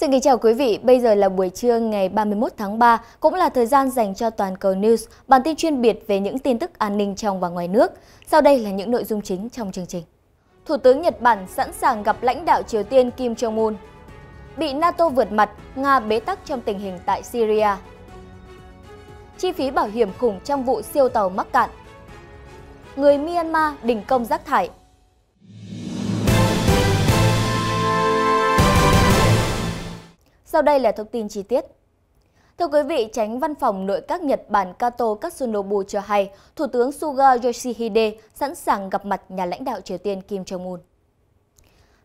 Xin kính chào quý vị, bây giờ là buổi trưa ngày 31 tháng 3, cũng là thời gian dành cho toàn cầu news, bản tin chuyên biệt về những tin tức an ninh trong và ngoài nước. Sau đây là những nội dung chính trong chương trình. Thủ tướng Nhật Bản sẵn sàng gặp lãnh đạo Triều Tiên Kim Jong-un. Bị NATO vượt mặt, Nga bế tắc trong tình hình tại Syria. Chi phí bảo hiểm khủng trong vụ siêu tàu mắc cạn. Người Myanmar đình công rác thải, Sau đây là thông tin chi tiết. Thưa quý vị, tránh văn phòng nội các Nhật Bản Kato Katsunobu cho hay, Thủ tướng Suga Yoshihide sẵn sàng gặp mặt nhà lãnh đạo Triều Tiên Kim Jong-un.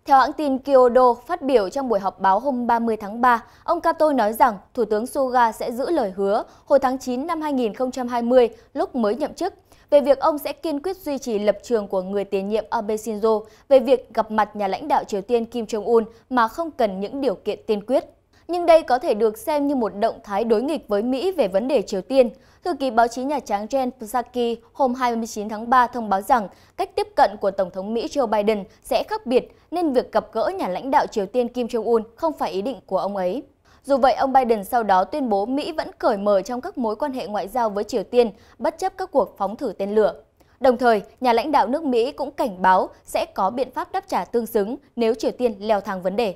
Theo hãng tin Kyodo, phát biểu trong buổi họp báo hôm 30 tháng 3, ông Kato nói rằng Thủ tướng Suga sẽ giữ lời hứa hồi tháng 9 năm 2020 lúc mới nhậm chức về việc ông sẽ kiên quyết duy trì lập trường của người tiền nhiệm Abe Shinzo về việc gặp mặt nhà lãnh đạo Triều Tiên Kim Jong-un mà không cần những điều kiện tiên quyết nhưng đây có thể được xem như một động thái đối nghịch với Mỹ về vấn đề Triều Tiên. Thư ký báo chí Nhà Trắng Jen Psaki hôm 29 tháng 3 thông báo rằng cách tiếp cận của Tổng thống Mỹ Joe Biden sẽ khác biệt nên việc gặp gỡ nhà lãnh đạo Triều Tiên Kim Jong-un không phải ý định của ông ấy. Dù vậy, ông Biden sau đó tuyên bố Mỹ vẫn cởi mở trong các mối quan hệ ngoại giao với Triều Tiên, bất chấp các cuộc phóng thử tên lửa. Đồng thời, nhà lãnh đạo nước Mỹ cũng cảnh báo sẽ có biện pháp đáp trả tương xứng nếu Triều Tiên leo thang vấn đề.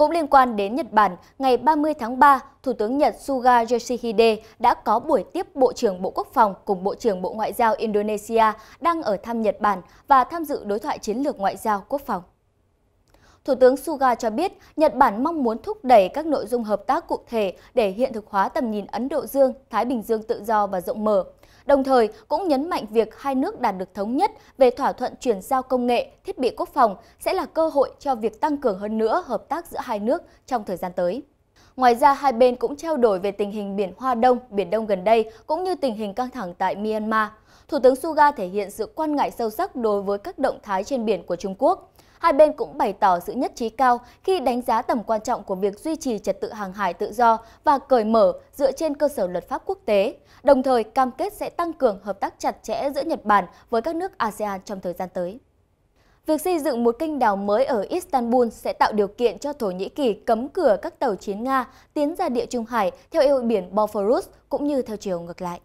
Cũng liên quan đến Nhật Bản, ngày 30 tháng 3, Thủ tướng Nhật Suga Yoshihide đã có buổi tiếp Bộ trưởng Bộ Quốc phòng cùng Bộ trưởng Bộ Ngoại giao Indonesia đang ở thăm Nhật Bản và tham dự đối thoại chiến lược ngoại giao quốc phòng. Thủ tướng Suga cho biết Nhật Bản mong muốn thúc đẩy các nội dung hợp tác cụ thể để hiện thực hóa tầm nhìn Ấn Độ Dương, Thái Bình Dương tự do và rộng mở đồng thời cũng nhấn mạnh việc hai nước đạt được thống nhất về thỏa thuận chuyển giao công nghệ, thiết bị quốc phòng sẽ là cơ hội cho việc tăng cường hơn nữa hợp tác giữa hai nước trong thời gian tới. Ngoài ra, hai bên cũng trao đổi về tình hình Biển Hoa Đông, Biển Đông gần đây, cũng như tình hình căng thẳng tại Myanmar. Thủ tướng Suga thể hiện sự quan ngại sâu sắc đối với các động thái trên biển của Trung Quốc hai bên cũng bày tỏ sự nhất trí cao khi đánh giá tầm quan trọng của việc duy trì trật tự hàng hải tự do và cởi mở dựa trên cơ sở luật pháp quốc tế, đồng thời cam kết sẽ tăng cường hợp tác chặt chẽ giữa Nhật Bản với các nước ASEAN trong thời gian tới. Việc xây dựng một kênh đào mới ở Istanbul sẽ tạo điều kiện cho Thổ Nhĩ Kỳ cấm cửa các tàu chiến Nga tiến ra địa Trung Hải theo eo biển Bosphorus cũng như theo chiều ngược lại.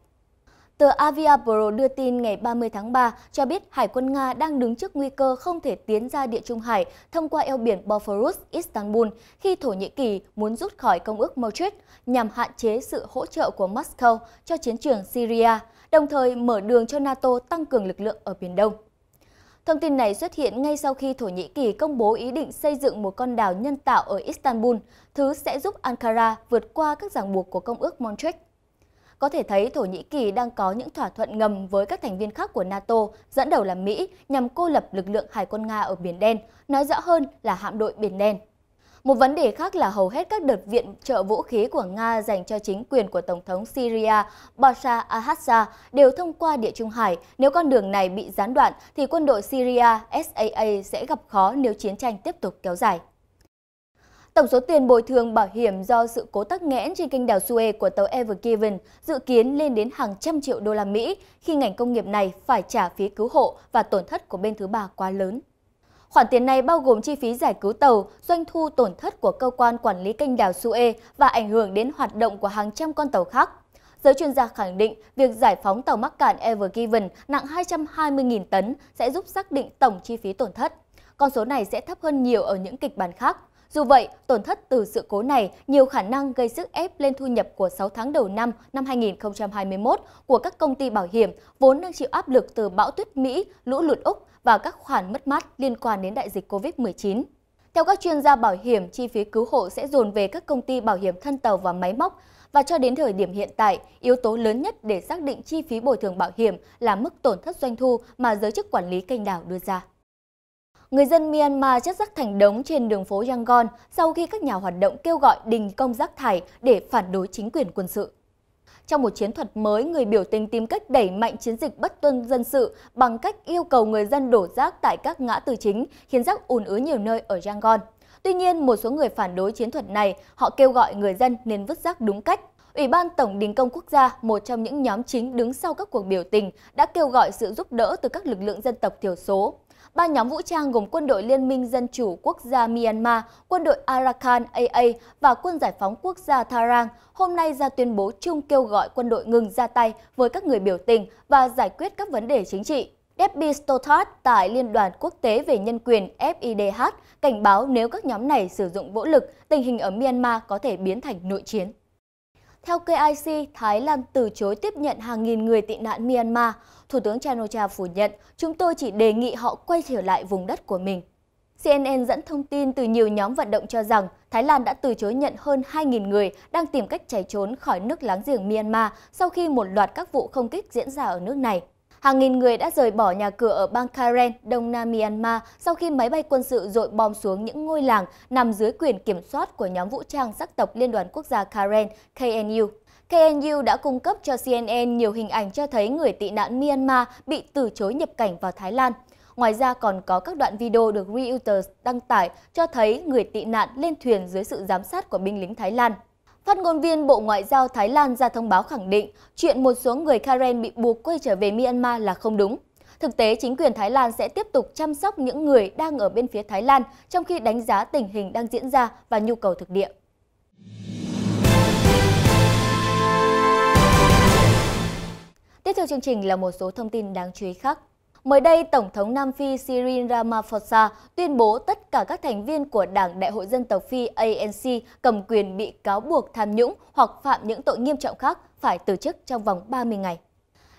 Tờ Aviapro đưa tin ngày 30 tháng 3 cho biết Hải quân Nga đang đứng trước nguy cơ không thể tiến ra Địa Trung Hải thông qua eo biển Bosphorus Istanbul khi Thổ Nhĩ Kỳ muốn rút khỏi Công ước Madrid nhằm hạn chế sự hỗ trợ của Moscow cho chiến trường Syria, đồng thời mở đường cho NATO tăng cường lực lượng ở Biển Đông. Thông tin này xuất hiện ngay sau khi Thổ Nhĩ Kỳ công bố ý định xây dựng một con đảo nhân tạo ở Istanbul, thứ sẽ giúp Ankara vượt qua các ràng buộc của Công ước Montreux. Có thể thấy Thổ Nhĩ Kỳ đang có những thỏa thuận ngầm với các thành viên khác của NATO, dẫn đầu là Mỹ, nhằm cô lập lực lượng hải quân Nga ở Biển Đen, nói rõ hơn là hạm đội Biển Đen. Một vấn đề khác là hầu hết các đợt viện trợ vũ khí của Nga dành cho chính quyền của Tổng thống Syria Bashar al-Assad đều thông qua Địa Trung Hải. Nếu con đường này bị gián đoạn thì quân đội Syria SAA sẽ gặp khó nếu chiến tranh tiếp tục kéo dài. Tổng số tiền bồi thường bảo hiểm do sự cố tắc nghẽn trên kênh đảo Suez của tàu Ever Given dự kiến lên đến hàng trăm triệu đô la Mỹ khi ngành công nghiệp này phải trả phí cứu hộ và tổn thất của bên thứ ba quá lớn. Khoản tiền này bao gồm chi phí giải cứu tàu, doanh thu tổn thất của cơ quan quản lý kênh đảo Suez và ảnh hưởng đến hoạt động của hàng trăm con tàu khác. Giới chuyên gia khẳng định việc giải phóng tàu mắc cạn Ever Given nặng 220.000 tấn sẽ giúp xác định tổng chi phí tổn thất. Con số này sẽ thấp hơn nhiều ở những kịch bản khác. Dù vậy, tổn thất từ sự cố này nhiều khả năng gây sức ép lên thu nhập của 6 tháng đầu năm năm 2021 của các công ty bảo hiểm vốn đang chịu áp lực từ bão tuyết Mỹ, lũ lụt Úc và các khoản mất mát liên quan đến đại dịch COVID-19. Theo các chuyên gia bảo hiểm, chi phí cứu hộ sẽ dồn về các công ty bảo hiểm thân tàu và máy móc và cho đến thời điểm hiện tại, yếu tố lớn nhất để xác định chi phí bồi thường bảo hiểm là mức tổn thất doanh thu mà giới chức quản lý kênh đảo đưa ra. Người dân Myanmar chất rác thành đống trên đường phố Yangon sau khi các nhà hoạt động kêu gọi đình công rác thải để phản đối chính quyền quân sự. Trong một chiến thuật mới, người biểu tình tìm cách đẩy mạnh chiến dịch bất tuân dân sự bằng cách yêu cầu người dân đổ rác tại các ngã tư chính, khiến rác ùn ứ nhiều nơi ở Yangon. Tuy nhiên, một số người phản đối chiến thuật này, họ kêu gọi người dân nên vứt rác đúng cách Ủy ban Tổng Đình công Quốc gia, một trong những nhóm chính đứng sau các cuộc biểu tình, đã kêu gọi sự giúp đỡ từ các lực lượng dân tộc thiểu số. Ba nhóm vũ trang gồm quân đội Liên minh Dân chủ Quốc gia Myanmar, quân đội Arakan AA và quân giải phóng quốc gia Tharang hôm nay ra tuyên bố chung kêu gọi quân đội ngừng ra tay với các người biểu tình và giải quyết các vấn đề chính trị. Debbie Stothard tại Liên đoàn Quốc tế về Nhân quyền FIDH cảnh báo nếu các nhóm này sử dụng vũ lực, tình hình ở Myanmar có thể biến thành nội chiến. Theo KIC, Thái Lan từ chối tiếp nhận hàng nghìn người tị nạn Myanmar. Thủ tướng Chanocha phủ nhận, chúng tôi chỉ đề nghị họ quay trở lại vùng đất của mình. CNN dẫn thông tin từ nhiều nhóm vận động cho rằng Thái Lan đã từ chối nhận hơn 2.000 người đang tìm cách chạy trốn khỏi nước láng giềng Myanmar sau khi một loạt các vụ không kích diễn ra ở nước này. Hàng nghìn người đã rời bỏ nhà cửa ở bang Karen, đông nam Myanmar sau khi máy bay quân sự dội bom xuống những ngôi làng nằm dưới quyền kiểm soát của nhóm vũ trang sắc tộc Liên đoàn Quốc gia Karen, KNU. KNU đã cung cấp cho CNN nhiều hình ảnh cho thấy người tị nạn Myanmar bị từ chối nhập cảnh vào Thái Lan. Ngoài ra còn có các đoạn video được Reuters đăng tải cho thấy người tị nạn lên thuyền dưới sự giám sát của binh lính Thái Lan. Phát ngôn viên Bộ Ngoại giao Thái Lan ra thông báo khẳng định chuyện một số người Karen bị buộc quay trở về Myanmar là không đúng. Thực tế, chính quyền Thái Lan sẽ tiếp tục chăm sóc những người đang ở bên phía Thái Lan trong khi đánh giá tình hình đang diễn ra và nhu cầu thực địa. Tiếp theo chương trình là một số thông tin đáng chú ý khác. Mới đây, Tổng thống Nam Phi Cyril Ramaphosa tuyên bố tất cả các thành viên của Đảng Đại hội Dân tộc Phi ANC cầm quyền bị cáo buộc tham nhũng hoặc phạm những tội nghiêm trọng khác phải từ chức trong vòng 30 ngày.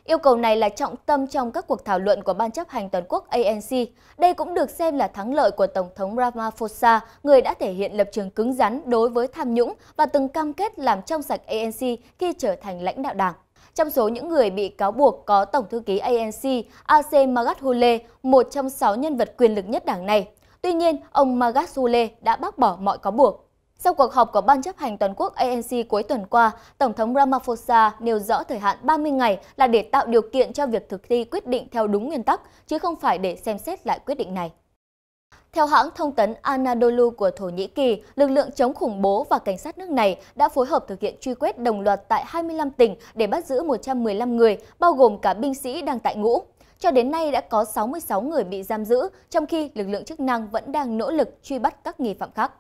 Yêu cầu này là trọng tâm trong các cuộc thảo luận của Ban chấp hành toàn quốc ANC. Đây cũng được xem là thắng lợi của Tổng thống Ramaphosa, người đã thể hiện lập trường cứng rắn đối với tham nhũng và từng cam kết làm trong sạch ANC khi trở thành lãnh đạo đảng. Trong số những người bị cáo buộc có Tổng thư ký ANC AC Magathule, một trong sáu nhân vật quyền lực nhất đảng này. Tuy nhiên, ông Magathule đã bác bỏ mọi cáo buộc. Sau cuộc họp của Ban chấp hành toàn quốc ANC cuối tuần qua, Tổng thống Ramaphosa nêu rõ thời hạn 30 ngày là để tạo điều kiện cho việc thực thi quyết định theo đúng nguyên tắc, chứ không phải để xem xét lại quyết định này. Theo hãng thông tấn Anadolu của Thổ Nhĩ Kỳ, lực lượng chống khủng bố và cảnh sát nước này đã phối hợp thực hiện truy quét đồng loạt tại 25 tỉnh để bắt giữ 115 người, bao gồm cả binh sĩ đang tại ngũ. Cho đến nay đã có 66 người bị giam giữ, trong khi lực lượng chức năng vẫn đang nỗ lực truy bắt các nghi phạm khác.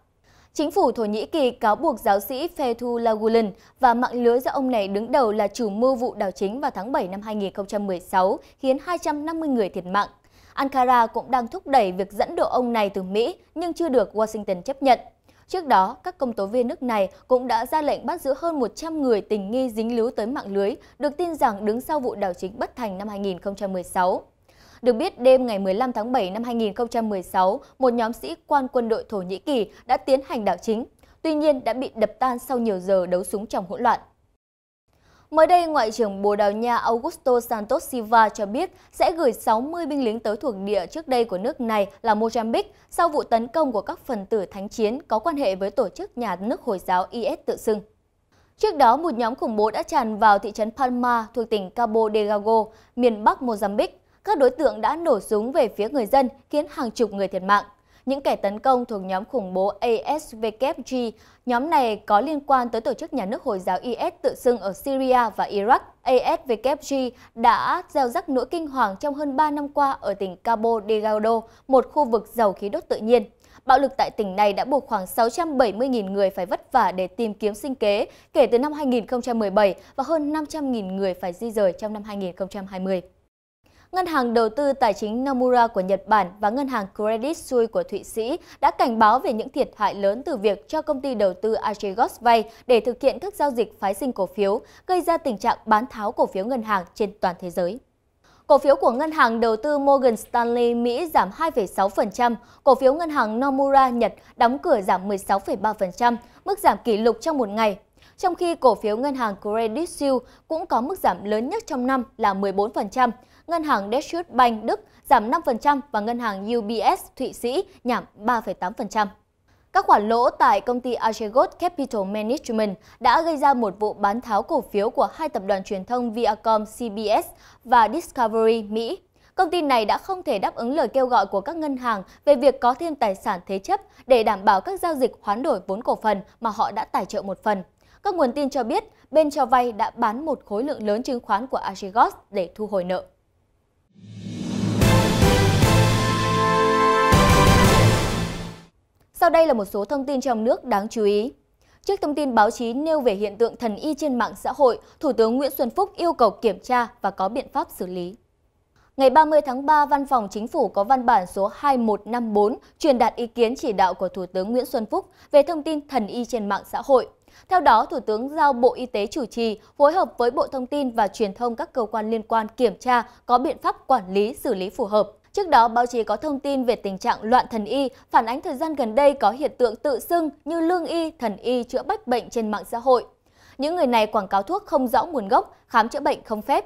Chính phủ Thổ Nhĩ Kỳ cáo buộc giáo sĩ Fethullah Gulen và mạng lưới do ông này đứng đầu là chủ mưu vụ đảo chính vào tháng 7 năm 2016, khiến 250 người thiệt mạng. Ankara cũng đang thúc đẩy việc dẫn độ ông này từ Mỹ nhưng chưa được Washington chấp nhận. Trước đó, các công tố viên nước này cũng đã ra lệnh bắt giữ hơn 100 người tình nghi dính líu tới mạng lưới, được tin rằng đứng sau vụ đảo chính bất thành năm 2016. Được biết, đêm ngày 15 tháng 7 năm 2016, một nhóm sĩ quan quân đội Thổ Nhĩ Kỳ đã tiến hành đảo chính, tuy nhiên đã bị đập tan sau nhiều giờ đấu súng trong hỗn loạn. Mới đây, Ngoại trưởng Bồ Đào Nha Augusto Santos Silva cho biết sẽ gửi 60 binh lính tới thuộc địa trước đây của nước này là Mozambique sau vụ tấn công của các phần tử thánh chiến có quan hệ với tổ chức nhà nước Hồi giáo IS tự xưng. Trước đó, một nhóm khủng bố đã tràn vào thị trấn Palma thuộc tỉnh Cabo Delgado, miền Bắc Mozambique. Các đối tượng đã nổ súng về phía người dân, khiến hàng chục người thiệt mạng những kẻ tấn công thuộc nhóm khủng bố ASVKG. Nhóm này có liên quan tới tổ chức nhà nước Hồi giáo IS tự xưng ở Syria và Iraq. ASVKG đã gieo rắc nỗi kinh hoàng trong hơn 3 năm qua ở tỉnh Cabo Delgado, một khu vực giàu khí đốt tự nhiên. Bạo lực tại tỉnh này đã buộc khoảng 670.000 người phải vất vả để tìm kiếm sinh kế kể từ năm 2017 và hơn 500.000 người phải di rời trong năm 2020. Ngân hàng đầu tư tài chính Nomura của Nhật Bản và ngân hàng Credit Suisse của Thụy Sĩ đã cảnh báo về những thiệt hại lớn từ việc cho công ty đầu tư Archegos vay để thực hiện các giao dịch phái sinh cổ phiếu, gây ra tình trạng bán tháo cổ phiếu ngân hàng trên toàn thế giới. Cổ phiếu của ngân hàng đầu tư Morgan Stanley Mỹ giảm 2,6%, cổ phiếu ngân hàng Nomura Nhật đóng cửa giảm 16,3%, mức giảm kỷ lục trong một ngày trong khi cổ phiếu ngân hàng Credit Suisse cũng có mức giảm lớn nhất trong năm là 14%, ngân hàng Deutsche Bank Đức giảm 5% và ngân hàng UBS Thụy Sĩ giảm 3,8%. Các khoản lỗ tại công ty Archegos Capital Management đã gây ra một vụ bán tháo cổ phiếu của hai tập đoàn truyền thông Viacom CBS và Discovery Mỹ. Công ty này đã không thể đáp ứng lời kêu gọi của các ngân hàng về việc có thêm tài sản thế chấp để đảm bảo các giao dịch hoán đổi vốn cổ phần mà họ đã tài trợ một phần. Các nguồn tin cho biết, bên cho vay đã bán một khối lượng lớn chứng khoán của Archegos để thu hồi nợ. Sau đây là một số thông tin trong nước đáng chú ý. Trước thông tin báo chí nêu về hiện tượng thần y trên mạng xã hội, Thủ tướng Nguyễn Xuân Phúc yêu cầu kiểm tra và có biện pháp xử lý. Ngày 30 tháng 3, Văn phòng Chính phủ có văn bản số 2154 truyền đạt ý kiến chỉ đạo của Thủ tướng Nguyễn Xuân Phúc về thông tin thần y trên mạng xã hội. Theo đó, Thủ tướng giao Bộ Y tế chủ trì phối hợp với Bộ Thông tin và Truyền thông các cơ quan liên quan kiểm tra có biện pháp quản lý xử lý phù hợp. Trước đó, báo chí có thông tin về tình trạng loạn thần y, phản ánh thời gian gần đây có hiện tượng tự xưng như lương y, thần y chữa bách bệnh trên mạng xã hội. Những người này quảng cáo thuốc không rõ nguồn gốc, khám chữa bệnh không phép.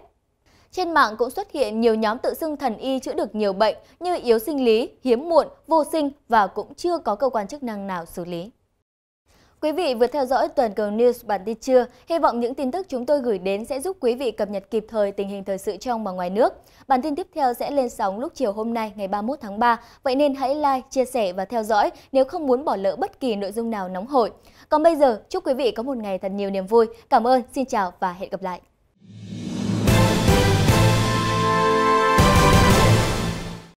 Trên mạng cũng xuất hiện nhiều nhóm tự xưng thần y chữa được nhiều bệnh như yếu sinh lý, hiếm muộn, vô sinh và cũng chưa có cơ quan chức năng nào xử lý. Quý vị vừa theo dõi toàn cầu News bản tin trưa. Hy vọng những tin tức chúng tôi gửi đến sẽ giúp quý vị cập nhật kịp thời tình hình thời sự trong và ngoài nước. Bản tin tiếp theo sẽ lên sóng lúc chiều hôm nay ngày 31 tháng 3. Vậy nên hãy like, chia sẻ và theo dõi nếu không muốn bỏ lỡ bất kỳ nội dung nào nóng hổi. Còn bây giờ, chúc quý vị có một ngày thật nhiều niềm vui. Cảm ơn, xin chào và hẹn gặp lại.